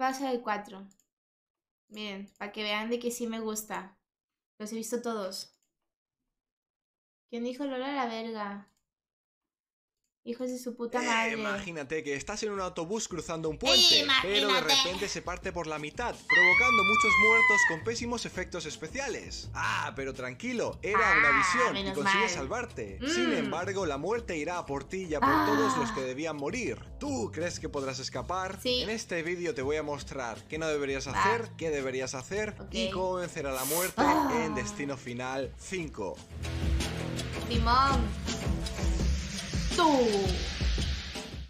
Va a el 4. Bien, para que vean de que sí me gusta. Los he visto todos. ¿Quién dijo Lola la verga? Hijos de su puta eh, madre. imagínate que estás en un autobús cruzando un puente, pero de repente se parte por la mitad, provocando muchos muertos con pésimos efectos especiales. Ah, pero tranquilo, era una ah, visión y consigues salvarte. Mm. Sin embargo, la muerte irá a por ti y a por ah. todos los que debían morir. ¿Tú crees que podrás escapar? En este vídeo te voy a mostrar qué no deberías hacer, qué deberías hacer y cómo vencer a la muerte ah. en Destino Final 5. Timón. 豆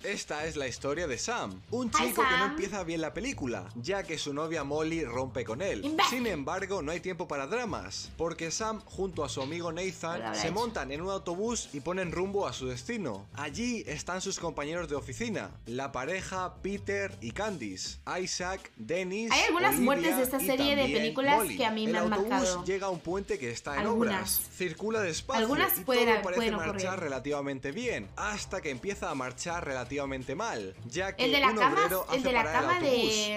Esta es la historia de Sam, un chico que no empieza bien la película, ya que su novia Molly rompe con él. Sin embargo, no hay tiempo para dramas, porque Sam junto a su amigo Nathan se montan en un autobús y ponen rumbo a su destino. Allí están sus compañeros de oficina, la pareja Peter y Candice, Isaac, Dennis. Hay algunas muertes de esta serie de películas que a mí me El autobús llega a un puente que está en obras, circula despacio y todo parece marchar relativamente bien, hasta que empieza a marchar relativamente mal, ya que el de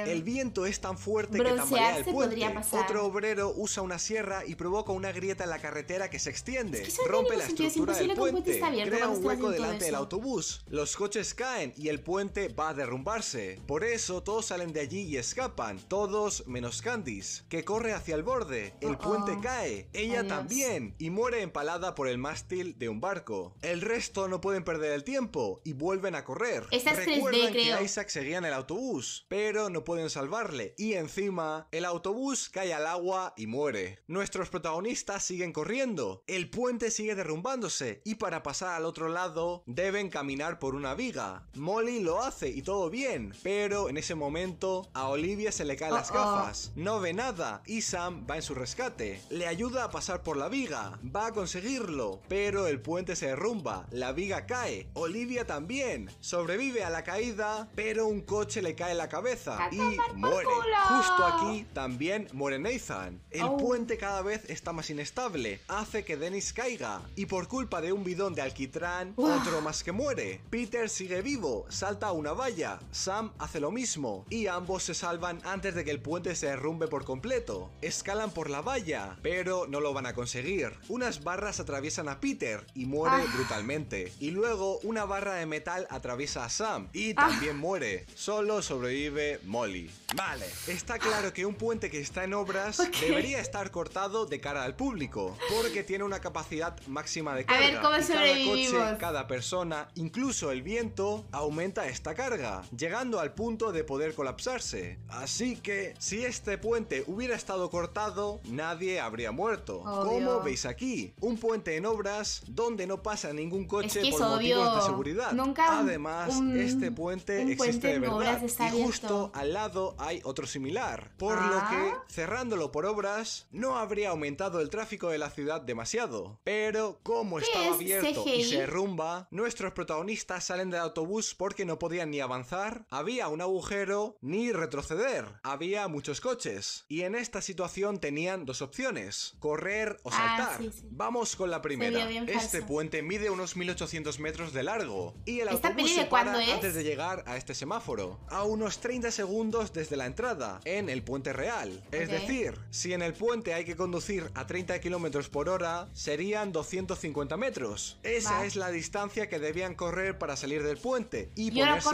el El viento es tan fuerte que tambalea el puente. Otro obrero usa una sierra y provoca una grieta en la carretera que se extiende. rompe la estructura del puente, crea un hueco delante del autobús. Los coches caen y el puente va a derrumbarse. Por eso todos salen de allí y escapan, todos menos Candice, que corre hacia el borde. El puente cae, ella también, y muere empalada por el mástil de un barco. El resto no pueden perder el tiempo y vuelven a correr correr. Recuerdan que Isaac seguía en el autobús, pero no pueden salvarle. Y encima, el autobús cae al agua y muere. Nuestros protagonistas siguen corriendo. El puente sigue derrumbándose. Y para pasar al otro lado, deben caminar por una viga. Molly lo hace y todo bien. Pero en ese momento, a Olivia se le caen las ah, ah. gafas. No ve nada. Y Sam va en su rescate. Le ayuda a pasar por la viga. Va a conseguirlo. Pero el puente se derrumba. La viga cae. Olivia también sobrevive a la caída, pero un coche le cae en la cabeza y muere. Justo aquí también muere Nathan. El puente cada vez está más inestable, hace que Dennis caiga y por culpa de un bidón de alquitrán, otro más que muere. Peter sigue vivo, salta a una valla, Sam hace lo mismo y ambos se salvan antes de que el puente se derrumbe por completo. Escalan por la valla, pero no lo van a conseguir. Unas barras atraviesan a Peter y muere ah. brutalmente. Y luego una barra de metal atraviesa a Sam y ah. también muere. Solo sobrevive Molly. Vale, está claro que un puente que está en obras debería estar cortado de cara al público, porque tiene una capacidad máxima de carga. A Cada coche, cada persona, incluso el viento, aumenta esta carga, llegando al punto de poder colapsarse. Así que, si este puente hubiera estado cortado, nadie habría muerto. Como veis aquí, un puente en obras donde no pasa ningún coche por motivos de seguridad. Nunca... Además, este puente existe de verdad y justo al lado hay otro similar, por lo que ah. cerrándolo por obras no habría aumentado el tráfico de la ciudad demasiado. Pero como estaba abierto y se rumba, nuestros protagonistas salen del autobús porque no podían ni avanzar, había un agujero ni retroceder, había muchos coches y en esta situación tenían dos opciones, correr o ah, saltar. Vamos con la primera. Este puente mide unos 1800 metros de largo y el autobús antes de llegar a este semáforo, a unos 30 segundos desde la entrada, en el puente real. Es decir, si en el puente hay que conducir a 30 km por hora, serían 250 metros. Esa es la distancia que debían correr para salir del puente y, ponerse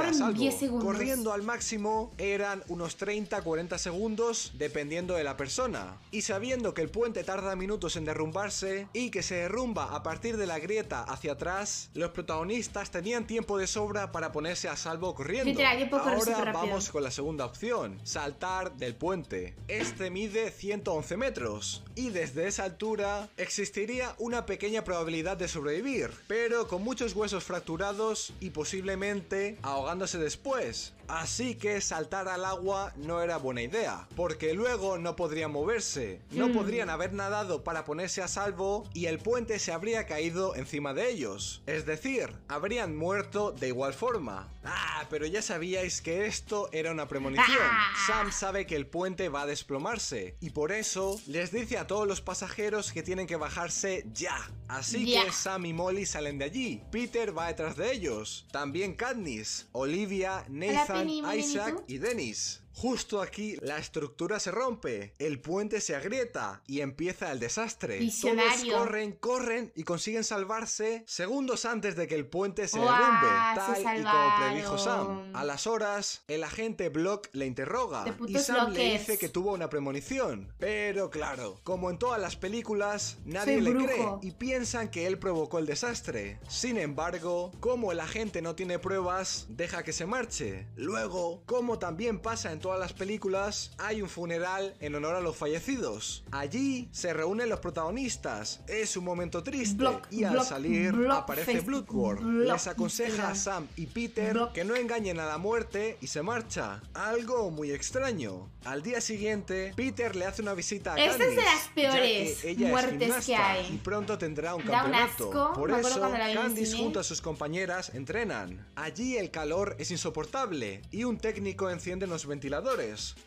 Corriendo al máximo eran unos 30-40 segundos dependiendo de la persona. Y sabiendo que el puente tarda minutos en derrumbarse y que se derrumba a partir de la grieta hacia atrás, los protagonistas tenían tiempo de sobra para ponerse a salvo corriendo. ahora vamos con la segunda opción, saltar del puente. Este mide 111 metros y desde esa altura existiría una pequeña probabilidad de sobrevivir, pero con muchos huesos fracturados y posiblemente ahogándose después. Así que saltar al agua no era buena idea, porque luego no podrían moverse, no mm. podrían haber nadado para ponerse a salvo y el puente se habría caído encima de ellos. Es decir, habrían muerto de igual forma. Ah, pero ya sabíais que esto era una premonición. Sam sabe que el puente va a desplomarse y por eso les dice a todos los pasajeros que tienen que bajarse ya. Así que Sam y Molly salen de allí. Peter va detrás de ellos. También Katniss, Olivia, Nathan Isaac y Dennis. Justo aquí la estructura se rompe, el puente se agrieta y empieza el desastre. Todos corren, corren y consiguen salvarse segundos antes de que el puente se derrumbe, tal y como predijo Sam. A las horas, el agente Block le interroga y Sam le dice que tuvo una premonición. Pero claro, como en todas las películas, nadie le cree y piensan que él provocó el desastre. Sin embargo, como el agente no tiene pruebas, deja que se marche. Luego, como también pasa en todas las películas, hay un funeral en honor a los fallecidos. Allí se reúnen los protagonistas. Es un momento triste. y al salir aparece Bloodworth. Les aconseja a Sam y Peter que no engañen a la muerte y se marcha. Algo muy extraño. Al día siguiente, Peter le hace una visita a Candice, es las peores que ella muertes es que hay. Y pronto tendrá un campeonato. Por eso, Candice junto a sus compañeras entrenan. Allí el calor es insoportable y un técnico enciende los ventiladores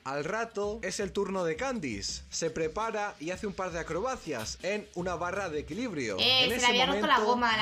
al rato es el turno de Candice. Se prepara y hace un par de acrobacias en una barra de equilibrio. Eh, en ese momento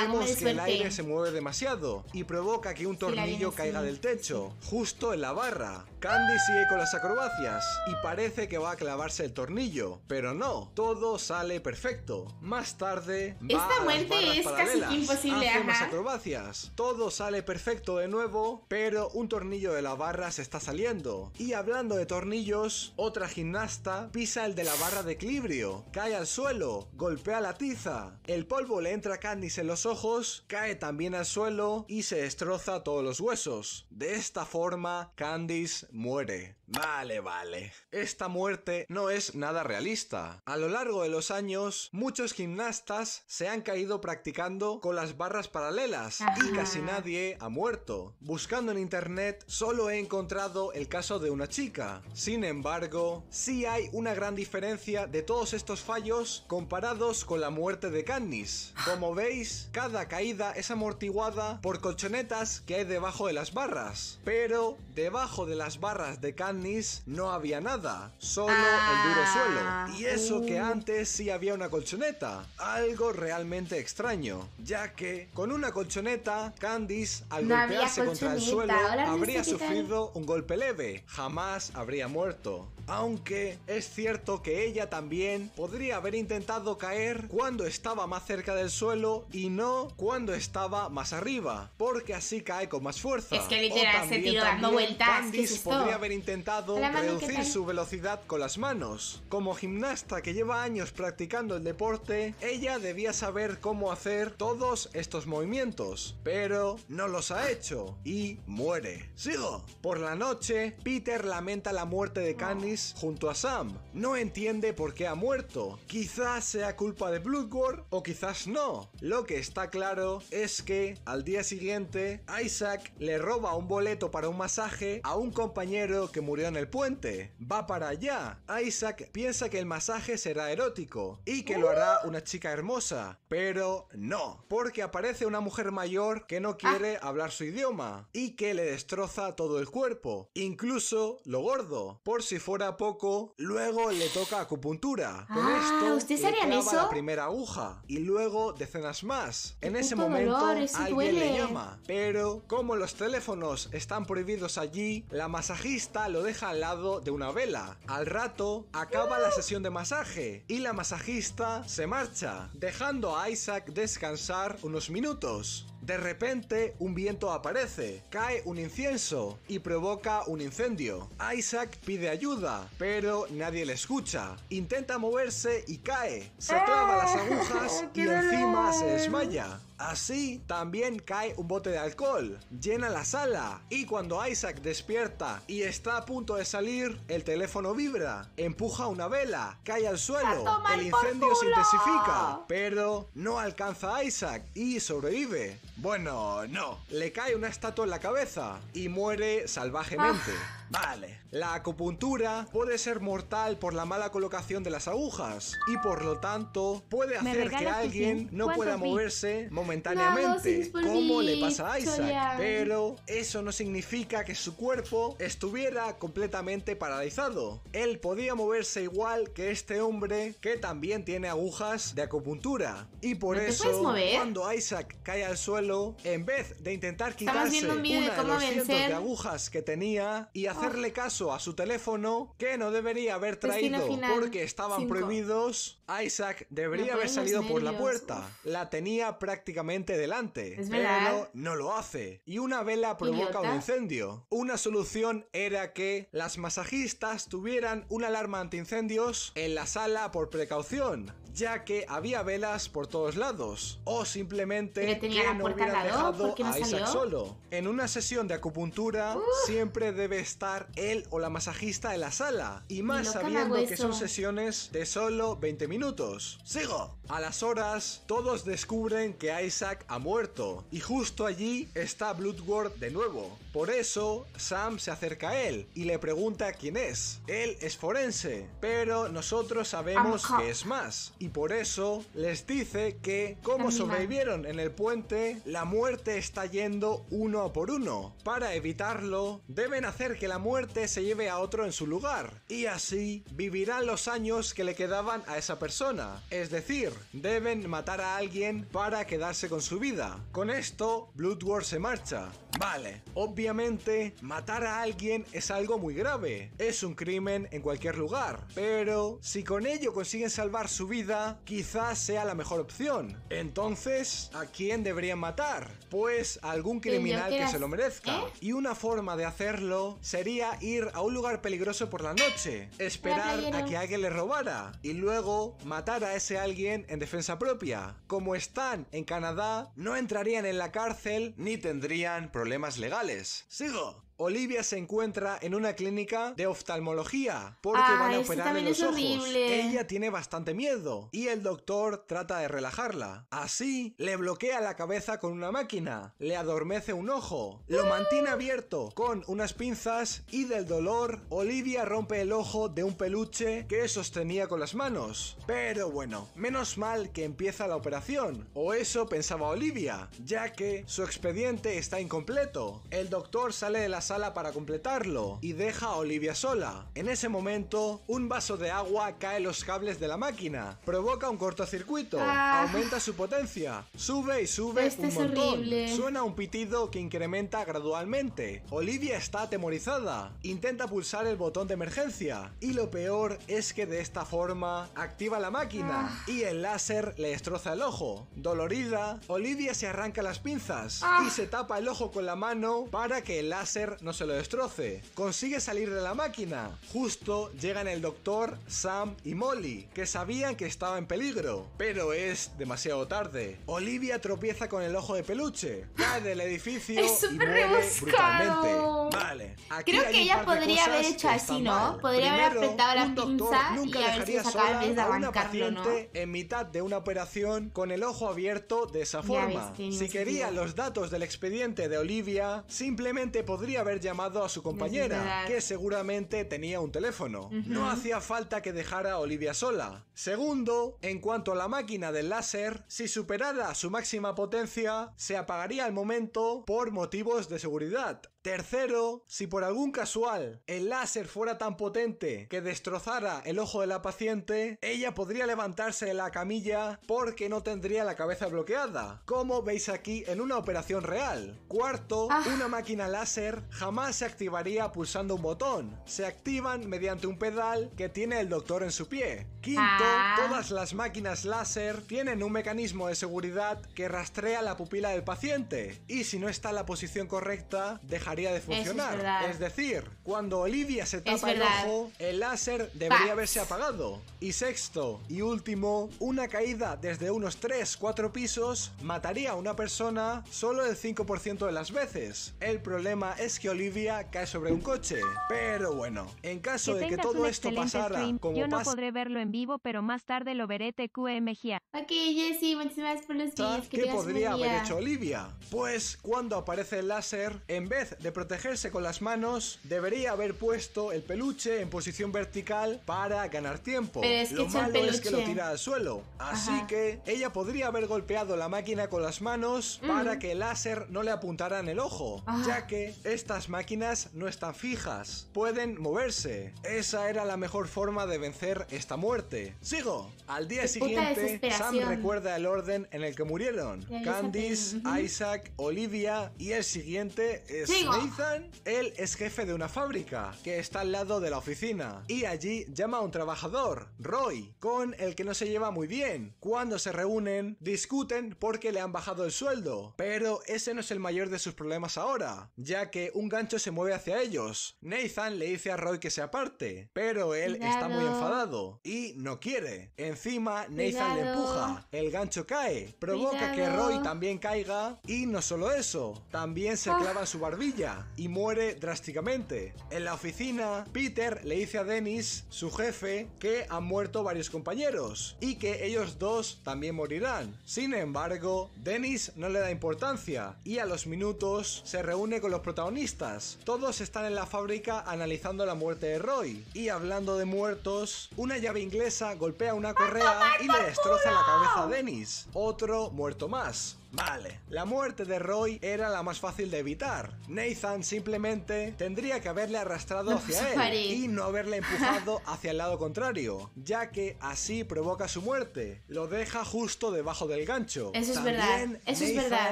vemos que el aire se mueve demasiado y provoca que un tornillo caiga del techo, justo en la barra. Candice sigue con las acrobacias y parece que va a clavarse el tornillo, pero no, todo sale perfecto. Más tarde, va esta a muerte es imposible. Hace Más acrobacias, todo sale perfecto de nuevo, pero un tornillo de la barra se está saliendo. Y hablando de tornillos, otra gimnasta pisa el de la barra de equilibrio, cae al suelo, golpea la tiza, el polvo le entra a Candice en los ojos, cae también al suelo y se destroza todos los huesos. De esta forma, Candice muere Vale, vale. Esta muerte no es nada realista. A lo largo de los años, muchos gimnastas se han caído practicando con las barras paralelas y casi nadie ha muerto. Buscando en internet, solo he encontrado el caso de una chica. Sin embargo, sí hay una gran diferencia de todos estos fallos comparados con la muerte de Cannis. Como veis, cada caída es amortiguada por colchonetas que hay debajo de las barras. Pero debajo de las barras de Cannis no había nada, solo el duro ah, suelo. Y eso que antes sí había una colchoneta, algo realmente extraño, ya que con una colchoneta, Candice al golpearse contra el suelo habría sufrido un golpe leve, jamás habría muerto. Aunque es cierto que ella también podría haber intentado caer cuando estaba más cerca del suelo y no cuando estaba más arriba, porque así cae con más fuerza. Es que literal se tiró dando vueltas. Candice podría haber intentado reducir su velocidad con las manos. Como gimnasta que lleva años practicando el deporte, ella debía saber cómo hacer todos estos movimientos, pero no los ha hecho y muere. Sigo. Por la noche, Peter lamenta la muerte de Candice junto a Sam. No entiende por qué ha muerto. Quizás sea culpa de War o quizás no. Lo que está claro es que al día siguiente Isaac le roba un boleto para un masaje a un compañero que murió en el puente. Va para allá. Isaac piensa que el masaje será erótico y que lo hará una chica hermosa. Pero no, porque aparece una mujer mayor que no quiere ah. hablar su idioma y que le destroza todo el cuerpo, incluso lo gordo. Por si fuera a poco, luego le toca acupuntura. Con ah, esto le la primera aguja y luego decenas más. En ese momento alguien le llama, pero como los teléfonos están prohibidos allí, la masajista lo deja al lado de una vela. Al rato acaba la sesión de masaje y la masajista se marcha, dejando a Isaac descansar unos minutos. De repente, un viento aparece, cae un incienso y provoca un incendio. Isaac pide ayuda, pero nadie le escucha. Intenta moverse y cae. Se ¡Eh! clava las agujas y encima se desmaya. Así también cae un bote de alcohol, llena la sala y cuando Isaac despierta y está a punto de salir, el teléfono vibra, empuja una vela, cae al suelo, el incendio se intensifica, pero no alcanza a Isaac y sobrevive. Bueno, no, le cae una estatua en la cabeza y muere salvajemente. Ah. Vale, la acupuntura puede ser mortal por la mala colocación de las agujas y por lo tanto puede hacer que alguien no pueda moverse momentáneamente, como le pasa a Isaac. Pero eso no significa que su cuerpo estuviera completamente paralizado. Él podía moverse igual que este hombre que también tiene agujas de acupuntura. Y por eso, cuando Isaac cae al suelo, en vez de intentar quitarse una de, las cientos de agujas que tenía y hacer hacerle caso a su teléfono que no debería haber traído porque estaban prohibidos. Isaac debería haber salido por la puerta. La tenía prácticamente delante, pero no lo hace. Y una vela provoca un incendio. Una solución era que las masajistas tuvieran una alarma antiincendios en la sala por precaución ya que había velas por todos lados, o simplemente tenía que dejado a Isaac solo. En una sesión de acupuntura siempre debe estar él o la masajista en la sala, y más sabiendo que son sesiones de solo 20 minutos. ¡Sigo! A las horas, todos descubren que Isaac ha muerto, y justo allí está Bloodworth de nuevo. Por eso, Sam se acerca a él y le pregunta quién es. Él es forense, pero nosotros sabemos que es más, y por eso les dice que como sobrevivieron en el puente, la muerte está yendo uno por uno. Para evitarlo, deben hacer que la muerte se lleve a otro en su lugar y así vivirán los años que le quedaban a esa persona. Es decir, deben matar a alguien para quedarse con su vida. Con esto, War se marcha, Vale, obviamente matar a alguien es algo muy grave, es un crimen en cualquier lugar, pero si con ello consiguen salvar su vida, quizás sea la mejor opción. Entonces, ¿a quién deberían matar? Pues a algún criminal que, se lo merezca. ¿eh? Y una forma de hacerlo sería ir a un lugar peligroso por la noche, esperar a que alguien le robara y luego matar a ese alguien en defensa propia. Como están en Canadá, no entrarían en la cárcel ni tendrían problemas problemas legales. Sigo. Olivia se encuentra en una clínica de oftalmología porque van a operar los ojos. Ella tiene bastante miedo y el doctor trata de relajarla. Así, le bloquea la cabeza con una máquina, le adormece un ojo, lo mantiene abierto con unas pinzas y del dolor, Olivia rompe el ojo de un peluche que sostenía con las manos. Pero bueno, menos mal que empieza la operación, o eso pensaba Olivia, ya que su expediente está incompleto. El doctor sale de la sala para completarlo y deja a Olivia sola. En ese momento, un vaso de agua cae en los cables de la máquina, provoca un cortocircuito, ah. aumenta su potencia, sube y sube este un montón. Suena un pitido que incrementa gradualmente. Olivia está atemorizada, intenta pulsar el botón de emergencia y lo peor es que de esta forma activa la máquina ah. y el láser le destroza el ojo. Dolorida, Olivia se arranca las pinzas ah. y se tapa el ojo con la mano para que el láser no se lo destroce. Consigue salir de la máquina. Justo llegan el doctor, Sam y Molly, que sabían que estaba en peligro, pero es demasiado tarde. Olivia tropieza con el ojo de peluche, cae del edificio y muere brutalmente. Vale. Creo que ella podría haber hecho así, ¿no? Podría haber apretado la pinza nunca y dejaría sola de a ¿no? en mitad de una operación con el ojo abierto de esa forma. si quería los datos del expediente de Olivia, simplemente podría haber llamado a su compañera, que seguramente tenía un teléfono. No hacía falta que dejara a Olivia sola. Segundo, en cuanto a la máquina del láser, si superara su máxima potencia, se apagaría al momento por motivos de seguridad. Tercero, si por algún casual el láser fuera tan potente que destrozara el ojo de la paciente, ella podría levantarse de la camilla porque no tendría la cabeza bloqueada, como veis aquí en una operación real. Cuarto, ah. una máquina láser jamás se activaría pulsando un botón, se activan mediante un pedal que tiene el doctor en su pie. Quinto, Ah. todas las máquinas láser tienen un mecanismo de seguridad que rastrea la pupila del paciente y si no está en la posición correcta dejaría de funcionar. Es, decir, cuando Olivia se tapa el ojo, el láser debería haberse apagado. Y sexto y último, una caída desde unos 3-4 pisos mataría a una persona solo el 5% de las veces. El problema es que Olivia cae sobre un coche. Pero bueno, en caso de que todo esto pasara como Yo no podré verlo en vivo, pero pero más tarde lo veré TQMGA. Ok, Jessy, muchísimas gracias por los videos. ¿Qué podría haber hecho Olivia? Pues cuando aparece el láser, en vez de protegerse con las manos, debería haber puesto el peluche en posición vertical para ganar tiempo. Pero es que lo malo es que lo tira al suelo. Así que ella podría haber golpeado la máquina con las manos mm. para que el láser no le apuntara en el ojo, ah. ya que estas máquinas no están fijas, pueden moverse. Esa era la mejor forma de vencer esta muerte. Sigo. Al día siguiente, Sam recuerda el orden en el que murieron. Candice, Isaac, Olivia y el siguiente es Nathan. Él es jefe de una fábrica que está al lado de la oficina y allí llama a un trabajador, Roy, con el que no se lleva muy bien. Cuando se reúnen, discuten porque le han bajado el sueldo, pero ese no es el mayor de sus problemas ahora, ya que un gancho se mueve hacia ellos. Nathan le dice a Roy que se aparte, pero él está muy enfadado y no quiere Encima, Nathan le empuja, el gancho cae, provoca que Roy también caiga y no solo eso, también se ah. clava en su barbilla y muere drásticamente. En la oficina, Peter le dice a Dennis, su jefe, que han muerto varios compañeros y que ellos dos también morirán. Sin embargo, Dennis no le da importancia y a los minutos se reúne con los protagonistas. Todos están en la fábrica analizando la muerte de Roy y hablando de muertos, una llave inglesa golpea una correa y le destroza la cabeza a Dennis. Otro muerto más. Vale, la muerte de Roy era la más fácil de evitar. Nathan simplemente tendría que haberle arrastrado hacia él y no haberle empujado hacia el lado contrario, ya que así provoca su muerte. Lo deja justo debajo del gancho. Eso es verdad. Eso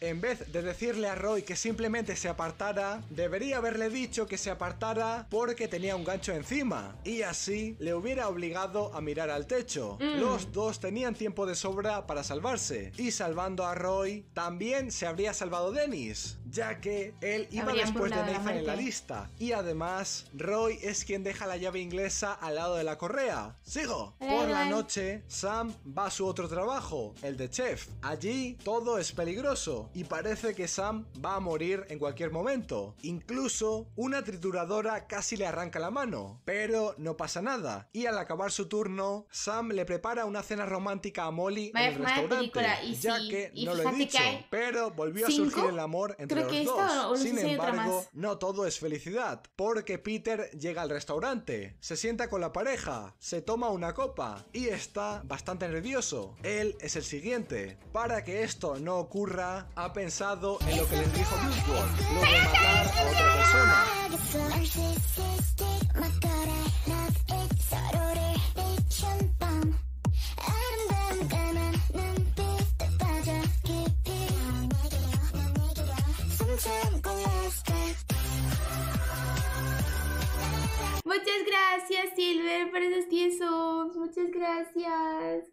En vez de decirle a Roy que simplemente se apartara, debería haberle dicho que se apartara porque tenía un gancho encima y así le hubiera obligado a mirar al techo. Mm. Los dos tenían tiempo de sobra para salvarse y salvando a Roy también se habría salvado Dennis, ya que él iba después de Nathan en la lista. Y además, Roy es quien deja la llave inglesa al lado de la correa. Sigo. Por la noche, Sam va a su otro trabajo, el de chef. Allí todo es peligroso y parece que Sam va a morir en cualquier momento. Incluso una trituradora casi le arranca la mano, pero no pasa nada. Y al acabar su turno, Sam le prepara una cena romántica a Molly en el restaurante, ya que no lo he pero volvió a surgir el amor entre los dos. Sin embargo, no todo es felicidad, porque Peter llega al restaurante, se sienta con la pareja, se toma una copa y está bastante nervioso. Él es el siguiente. Para que esto no ocurra, ha pensado en lo que les dijo Bloodborne, Muchas gracias, Silver, por esos subs. Muchas gracias.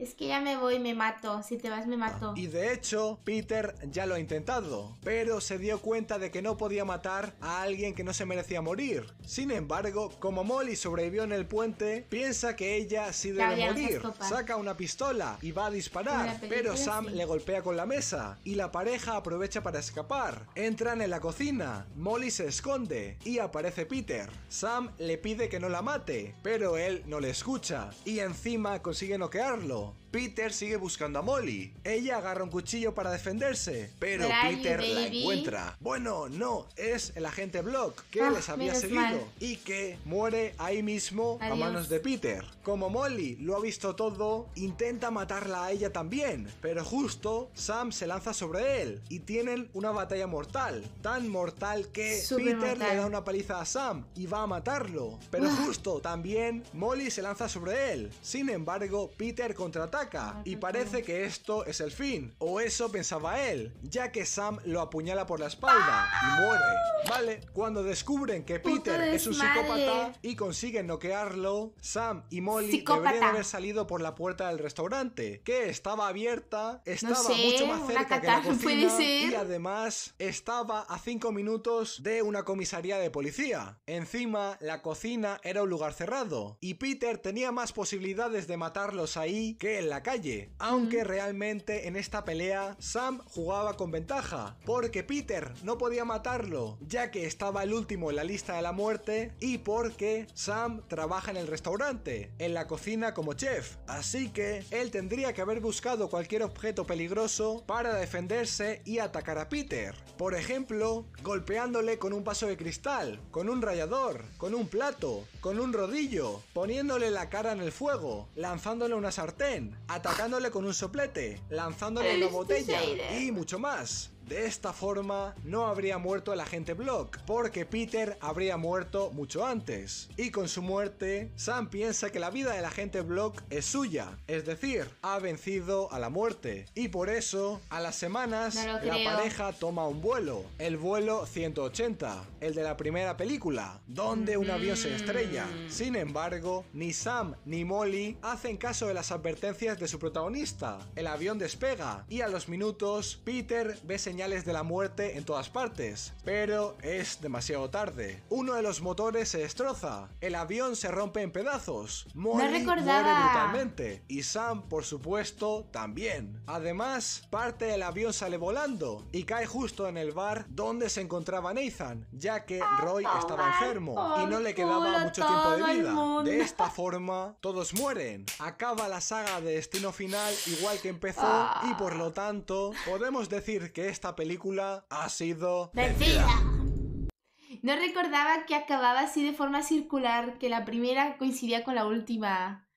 Es que ya me voy, me mato. Si te vas, me mato. Y de hecho, Peter ya lo ha intentado, pero se dio cuenta de que no podía matar a alguien que no se merecía morir. Sin embargo, como Molly sobrevivió en el puente, piensa que ella sí debe morir. Saca una pistola y va a disparar, pero Sam le golpea con la mesa y la pareja aprovecha para escapar. Entran en la cocina, Molly se esconde y aparece Peter. Sam le pide que no la mate, pero él no le escucha y encima consigue noquearlo. all. Peter sigue buscando a Molly. Ella agarra un cuchillo para defenderse, pero Peter la encuentra. Bueno, no, es el agente Block que ah, les había seguido y que muere ahí mismo a manos de Peter. Como Molly lo ha visto todo, intenta matarla a ella también, pero justo Sam se lanza sobre él y tienen una batalla mortal, tan mortal que Peter le da una paliza a Sam y va a matarlo. Pero ah. justo también Molly se lanza sobre él. Sin embargo, Peter contrata y parece que esto es el fin, o eso pensaba él, ya que Sam lo apuñala por la espalda y muere. Vale, cuando descubren que Peter es un psicópata y consiguen noquearlo, Sam y Molly deberían haber salido por la puerta del restaurante, que estaba abierta, estaba mucho más cerca que la cocina y además estaba a 5 minutos de una comisaría de policía. Encima, la cocina era un lugar cerrado y Peter tenía más posibilidades de matarlos ahí que el la calle. Aunque realmente en esta pelea Sam jugaba con ventaja, porque Peter no podía matarlo, ya que estaba el último en la lista de la muerte y porque Sam trabaja en el restaurante, en la cocina como chef, así que él tendría que haber buscado cualquier objeto peligroso para defenderse y atacar a Peter. Por ejemplo, golpeándole con un vaso de cristal, con un rallador, con un plato, con un rodillo, poniéndole la cara en el fuego, lanzándole una sartén, atacándole con un soplete, lanzándole una botella y mucho más. De esta forma no habría muerto el agente Block, porque Peter habría muerto mucho antes. Y con su muerte, Sam piensa que la vida del agente Block es suya, es decir, ha vencido a la muerte. Y por eso, a las semanas, la pareja toma un vuelo, el vuelo 180, el de la primera película, donde un avión se mm. estrella. Sin embargo, ni Sam ni Molly hacen caso de las advertencias de su protagonista. El avión despega y a los minutos, Peter ve señales de la muerte en todas partes, pero es demasiado tarde. Uno de los motores se destroza, el avión se rompe en pedazos, Molly muere brutalmente y Sam, por supuesto, también. Además, parte del avión sale volando y cae justo en el bar donde se encontraba Nathan, ya que ah, Roy estaba enfermo y no le quedaba mucho tiempo de vida. De esta forma, todos mueren. Acaba la saga de Destino Final igual que empezó ah. y por lo tanto, podemos decir que esta película ha sido No recordaba que acababa así de forma circular, que la primera coincidía con la última.